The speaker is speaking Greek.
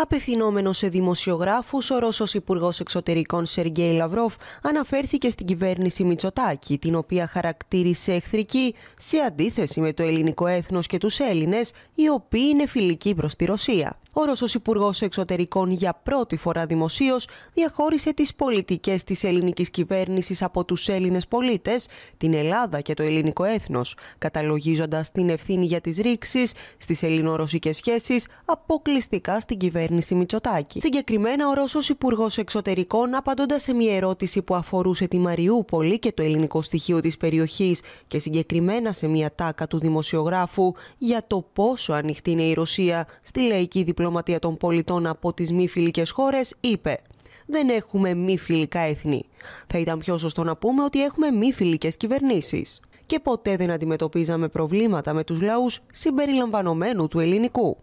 Απευθυνόμενος σε δημοσιογράφους, ο Ρώσος Υπουργός Εξωτερικών Σεργέη Λαυρόφ αναφέρθηκε στην κυβέρνηση Μιτσοτάκη, την οποία χαρακτήρισε εχθρική σε αντίθεση με το ελληνικό έθνος και τους Έλληνες, οι οποίοι είναι φιλικοί προς τη Ρωσία ο Ρώσος Υπουργός Εξωτερικών για πρώτη φορά δημοσίως διαχώρισε τις πολιτικές της ελληνικής κυβέρνησης από τους Έλληνες πολίτες, την Ελλάδα και το ελληνικό έθνος, καταλογίζοντας την ευθύνη για τις ρήξεις στις ελληνορωσικές σχέσεις αποκλειστικά στην κυβέρνηση Μητσοτάκη. Συγκεκριμένα, ο Ρώσος Υπουργός Εξωτερικών, απαντώντας σε μια ερώτηση που αφορούσε τη Μαριούπολη και το ελληνικό στοιχείο της περιοχής και συγκεκριμένα σε μια τάκα του δημοσιογράφου για το πόσο ανοιχτή είναι η Ρωσία στη λαϊκή διπλωματία διπλωματία των πολιτών από τις μη φιλικές έθνη. Θα ήταν πιο σωστό να πούμε ότι έχουμε μη φιλικές κυβερνήσεις» και ποτέ δεν αντιμετωπίζαμε προβλήματα με τους λαούς συμπεριλαμβανομένου του ελληνικού.